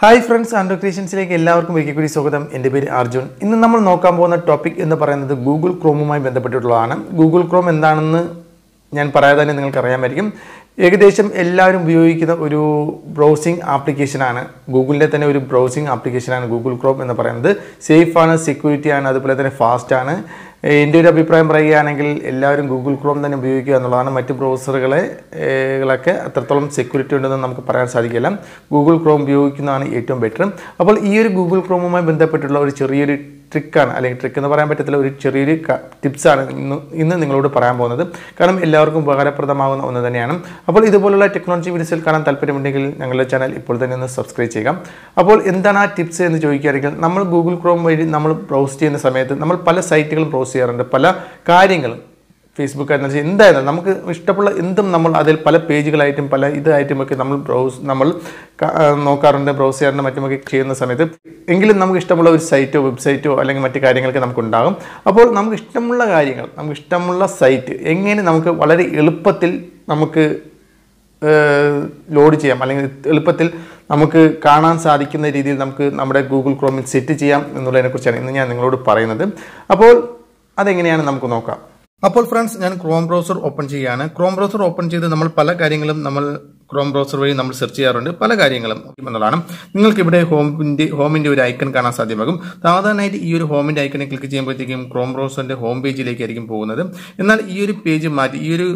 hi friends and ക്രിയേഷൻസിലേക്ക് എല്ലാവർക്കും ഒരിക്കൽ കൂടി സ്വാഗതം എൻ്റെ പേര് അർജുൻ ഇന്ന് നമ്മൾ നോക്കാൻ പോകുന്ന ടോപ്പിക് എന്ന് പറയുന്നത് ഗൂഗിൾ ക്രോമുമായി ബന്ധപ്പെട്ടിട്ടുള്ളതാണ് ഗൂഗിൾ ക്രോം എന്താണെന്ന് ഞാൻ പറയാതെ തന്നെ നിങ്ങൾക്ക് അറിയാമായിരിക്കും ഏകദേശം എല്ലാവരും ഉപയോഗിക്കുന്ന ഒരു ബ്രൗസിംഗ് ആപ്ലിക്കേഷനാണ് ഗൂഗിളിൻ്റെ തന്നെ ഒരു ബ്രൗസിംഗ് ആപ്ലിക്കേഷനാണ് ഗൂഗിൾ ക്രോം എന്ന് പറയുന്നത് സേഫാണ് സെക്യൂരിറ്റിയാണ് അതുപോലെ തന്നെ ഫാസ്റ്റാണ് എൻ്റെ ഒരു അഭിപ്രായം പറയുകയാണെങ്കിൽ എല്ലാവരും ഗൂഗിൾ ക്രോം തന്നെ ഉപയോഗിക്കുക എന്നുള്ളതാണ് മറ്റ് ബ്രൗസറുകളെ കളൊക്കെ അത്രത്തോളം സെക്യൂരിറ്റി ഉണ്ടെന്ന് നമുക്ക് പറയാൻ സാധിക്കില്ല ഗൂഗിൾ ക്രോം ഉപയോഗിക്കുന്നതാണ് ഏറ്റവും ബെറ്റർ അപ്പോൾ ഈ ഒരു ഗൂഗിൾ ക്രോമുമായി ബന്ധപ്പെട്ടുള്ള ഒരു ചെറിയൊരു ട്രിക്കാണ് അല്ലെങ്കിൽ ട്രിക്ക് എന്ന് പറയാൻ പറ്റത്തില്ല ഒരു ചെറിയൊരു ടിപ്സാണ് ഇന്ന് ഇന്ന് നിങ്ങളോട് പറയാൻ പോകുന്നത് കാരണം എല്ലാവർക്കും ഉപകാരപ്രദമാകുന്ന ഒന്ന് തന്നെയാണ് അപ്പോൾ ഇതുപോലുള്ള ടെക്നോളജി വീഡിയോസിൽ കാണാൻ താല്പര്യമുണ്ടെങ്കിൽ ഞങ്ങളുടെ ചാനൽ ഇപ്പോൾ തന്നെ ഒന്ന് സബ്സ്ക്രൈബ് ചെയ്യുക അപ്പോൾ എന്താണ് ആ ടിപ്സ് എന്ന് ചോദിക്കുകയാണെങ്കിൽ നമ്മൾ ഗൂഗിൾ ക്രോം വഴി നമ്മൾ ബ്രൗസ് ചെയ്യുന്ന സമയത്ത് നമ്മൾ പല സൈറ്റുകളും ബ്രൗസ് ചെയ്യാറുണ്ട് പല കാര്യങ്ങളും ഫേസ്ബുക്ക് വെച്ചാൽ എന്തായാലും നമുക്ക് ഇഷ്ടമുള്ള എന്തും നമ്മൾ അതിൽ പല പേജുകളായിട്ടും പല ഒക്കെ നമ്മൾ ബ്രൗസ് നമ്മൾ നോക്കാറുണ്ട് ബ്രൗസ് ചെയ്യാറുണ്ട് മറ്റുമൊക്കെ ചെയ്യുന്ന സമയത്ത് എങ്കിലും നമുക്ക് ഇഷ്ടമുള്ള ഒരു സൈറ്റോ വെബ്സൈറ്റോ അല്ലെങ്കിൽ മറ്റു കാര്യങ്ങളൊക്കെ നമുക്കുണ്ടാകും അപ്പോൾ നമുക്ക് ഇഷ്ടമുള്ള കാര്യങ്ങൾ നമുക്ക് ഇഷ്ടമുള്ള സൈറ്റ് എങ്ങനെ നമുക്ക് വളരെ എളുപ്പത്തിൽ നമുക്ക് ലോഡ് ചെയ്യാം അല്ലെങ്കിൽ എളുപ്പത്തിൽ നമുക്ക് കാണാൻ സാധിക്കുന്ന രീതിയിൽ നമുക്ക് നമ്മുടെ ഗൂഗിൾ ക്രോമിൽ സെറ്റ് ചെയ്യാം എന്നുള്ളതിനെക്കുറിച്ചാണ് ഇന്ന് ഞാൻ നിങ്ങളോട് പറയുന്നത് അപ്പോൾ അതെങ്ങനെയാണ് നമുക്ക് നോക്കാം അപ്പോൾ ഫ്രണ്ട്സ് ഞാൻ ക്രോം ബ്രൗസർ ഓപ്പൺ ചെയ്യാണ് ക്രോം ബ്രൗസർ ഓപ്പൺ ചെയ്ത് നമ്മൾ പല കാര്യങ്ങളും നമ്മൾ ക്രോം ബ്രൗസർ വഴി നമ്മൾ സെർച്ച് ചെയ്യാറുണ്ട് പല കാര്യങ്ങളും എന്നുള്ളതാണ് നിങ്ങൾക്ക് ഇവിടെ ഹോമിൻ്റെ ഹോമിൻ്റെ ഒരു ഐക്കൺ കാണാൻ സാധ്യമാകും സാധാരണയായിട്ട് ഈ ഒരു ഹോമിൻ്റെ ഐക്കണിൽ ക്ലിക്ക് ചെയ്യുമ്പോഴത്തേക്കും ക്രോം ബ്രൗസറിൻ്റെ ഹോം പേജിലേക്കായിരിക്കും പോകുന്നത് എന്നാൽ ഈ ഒരു പേജ് മാറ്റി ഈ ഒരു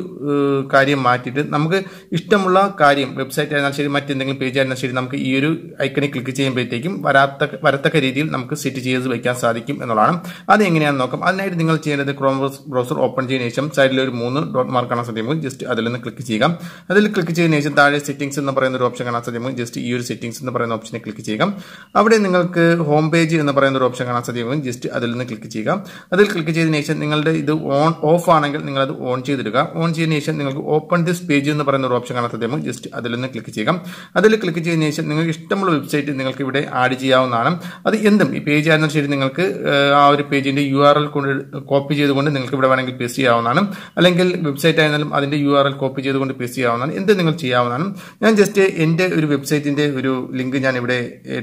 കാര്യം മാറ്റിയിട്ട് നമുക്ക് ഇഷ്ടമുള്ള കാര്യം വെബ്സൈറ്റ് ആയിരുന്നാൽ ശരി മറ്റെന്തെങ്കിലും പേജ് ആയിരുന്നാൽ ശരി നമുക്ക് ഈ ഒരു ഐക്കണിൽ ക്ലിക്ക് ചെയ്യുമ്പോഴത്തേക്കും വരാത്ത വരത്തക്ക രീതിയിൽ നമുക്ക് സെറ്റ് ചെയ്ത് വയ്ക്കാൻ സാധിക്കും എന്നുള്ളതാണ് അത് എങ്ങനെയാണെന്ന് നോക്കാം അതിനായിട്ട് നിങ്ങൾ ചെയ്യേണ്ടത് ക്രോം ബ്രൗസർ ഓപ്പൺ ചെയ്യുന്ന ശേഷം സൈഡിൽ ഒരു മൂന്ന് ഡോട്ട് മാർക്ക് കാണാൻ സാധ്യമാകും ജസ്റ്റ് അതിൽ നിന്ന് ക്ലിക്ക് ചെയ്യുക അതിൽ ക്ലിക്ക് ചെയ്യുന്ന ശേഷം താഴെ സെറ്റിംഗ്സ് എന്ന് പറയുന്ന ഒരു ഓപ്ഷൻ കാണാൻ സാധ്യമാകും ജസ്റ്റ് ഈ ഒരു സെറ്റിംഗ്സ് എന്ന് പറയുന്ന ഓപ്ഷനെ ക്ലിക്ക് ചെയ്യുക അവിടെ നിങ്ങൾക്ക് ഹോം പേജ് എന്ന് പറയുന്ന ഒരു ഓപ്ഷൻ കാണാൻ സാധ്യമാകും ജസ്റ്റ് അതിൽ നിന്ന് ക്ലിക്ക് ചെയ്യുക അതിൽ ക്ലിക്ക് ചെയ്തതിനു ശേഷം നിങ്ങളുടെ ഇത് ഓൺ ഓഫ് ആണെങ്കിൽ നിങ്ങൾ അത് ഓൺ ചെയ്തിടുക ഓൺ ചെയ്തതിന് ശേഷം നിങ്ങൾക്ക് ഓപ്പൺ ദിസ് പേജ് എന്ന് പറയുന്ന ഒരു ഓപ്ഷൻ കാണാൻ സാധ്യമാകും ജസ്റ്റ് അതിൽ നിന്ന് ക്ലിക്ക് ചെയ്യുക അതിൽ ക്ലിക്ക് ചെയ്തതിനു ശേഷം നിങ്ങൾക്ക് ഇഷ്ടമുള്ള വെബ്സൈറ്റ് നിങ്ങൾക്ക് ഇവിടെ ആഡ് ചെയ്യാവുന്നതാണ് അത് എന്തും ഈ പേജ് ആയിരുന്നാലും ശരി നിങ്ങൾക്ക് ആ ഒരു പേജിന്റെ യു ആർ എൽ കൊണ്ട് കോപ്പി ചെയ്തുകൊണ്ട് നിങ്ങൾക്ക് ഇവിടെ വേണമെങ്കിൽ പേസ്റ്റ് ചെയ്യാവുന്നതാണ് അല്ലെങ്കിൽ വെബ്സൈറ്റ് ആയിരുന്നാലും അതിന്റെ യു ആർ എൽ കോപ്പി ചെയ്തുകൊണ്ട് പേസ്റ്റ് ചെയ്യാവുന്നതാണ് എന്ത് നിങ്ങൾ ചെയ്യാവുന്ന ചെയ്യാവുന്നതാണ് ഞാൻ ജസ്റ്റ് എൻ്റെ ഒരു വെബ്സൈറ്റിൻ്റെ ഒരു ലിങ്ക് ഞാൻ ഇവിടെ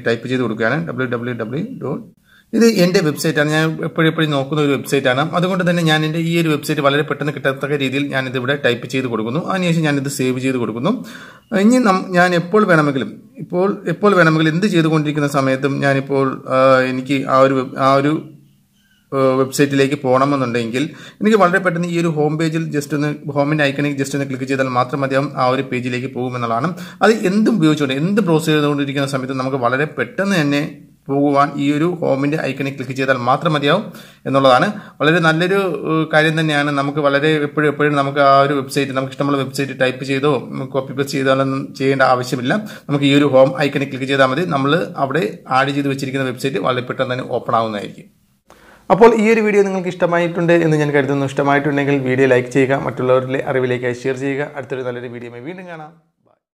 ടൈപ്പ് ചെയ്ത് കൊടുക്കുകയാണ് ഡബ്ല്യൂ ഡബ്ല്യൂ ഡബ്ല്യൂ ഡോട്ട് ഇത് എൻ്റെ വെബ്സൈറ്റാണ് ഞാൻ എപ്പോഴും എപ്പോഴും നോക്കുന്ന ഒരു വെബ്സൈറ്റാണ് അതുകൊണ്ട് തന്നെ ഞാൻ എൻ്റെ ഈ ഒരു വെബ്സൈറ്റ് വളരെ പെട്ടെന്ന് കിട്ടത്തക്ക രീതിയിൽ ഞാനിത് ഇവിടെ ടൈപ്പ് ചെയ്ത് കൊടുക്കുന്നു അതിനുശേഷം ഞാനിത് സേവ് ചെയ്ത് കൊടുക്കുന്നു ഇനി ഞാൻ എപ്പോൾ വേണമെങ്കിലും ഇപ്പോൾ എപ്പോൾ വേണമെങ്കിലും എന്ത് ചെയ്തുകൊണ്ടിരിക്കുന്ന സമയത്തും ഞാനിപ്പോൾ എനിക്ക് ആ ഒരു ആ ഒരു വെബ്സൈറ്റിലേക്ക് പോകണമെന്നുണ്ടെങ്കിൽ എനിക്ക് വളരെ പെട്ടെന്ന് ഈ ഒരു ഹോം പേജിൽ ജസ്റ്റ് ഒന്ന് ഹോമിൻ്റെ ഐക്കണിൽ ജസ്റ്റ് ഒന്ന് ക്ലിക്ക് ചെയ്താൽ മാത്രം അദ്ദേഹം ആ ഒരു പേജിലേക്ക് പോകുമെന്നുള്ളതാണ് അത് എന്തും ഉപയോഗിച്ചുകൊണ്ട് എന്ത് ബ്രൗസ് ചെയ്തുകൊണ്ടിരിക്കുന്ന സമയത്ത് നമുക്ക് വളരെ പെട്ടെന്ന് തന്നെ പോകുവാൻ ഈ ഒരു ഹോമിൻ്റെ ഐക്കണിൽ ക്ലിക്ക് ചെയ്താൽ മാത്രം മതിയാവും എന്നുള്ളതാണ് വളരെ നല്ലൊരു കാര്യം തന്നെയാണ് നമുക്ക് വളരെ എപ്പോഴും എപ്പോഴും നമുക്ക് ആ ഒരു വെബ്സൈറ്റ് നമുക്ക് ഇഷ്ടമുള്ള വെബ്സൈറ്റ് ടൈപ്പ് ചെയ്തോ കോപ്പി പേസ്റ്റ് ചെയ്താലൊന്നും ചെയ്യേണ്ട ആവശ്യമില്ല നമുക്ക് ഈ ഒരു ഹോം ഐക്കണിൽ ക്ലിക്ക് ചെയ്താൽ മതി നമ്മൾ അവിടെ ആഡ് ചെയ്ത് വെച്ചിരിക്കുന്ന വെബ്സൈറ്റ് വളരെ പെട്ടെന്ന് തന്നെ ഓപ്പൺ ആവുന്നതായിരിക്കും അപ്പോൾ ഈ ഒരു വീഡിയോ നിങ്ങൾക്ക് ഇഷ്ടമായിട്ടുണ്ട് എന്ന് ഞാൻ കരുതുന്നു ഇഷ്ടമായിട്ടുണ്ടെങ്കിൽ വീഡിയോ ലൈക്ക് ചെയ്യുക മറ്റുള്ളവരുടെ അറിവിലേക്കായി ഷെയർ ചെയ്യുക അടുത്തൊരു നല്ലൊരു വീഡിയോ വീണ്ടും കാണാം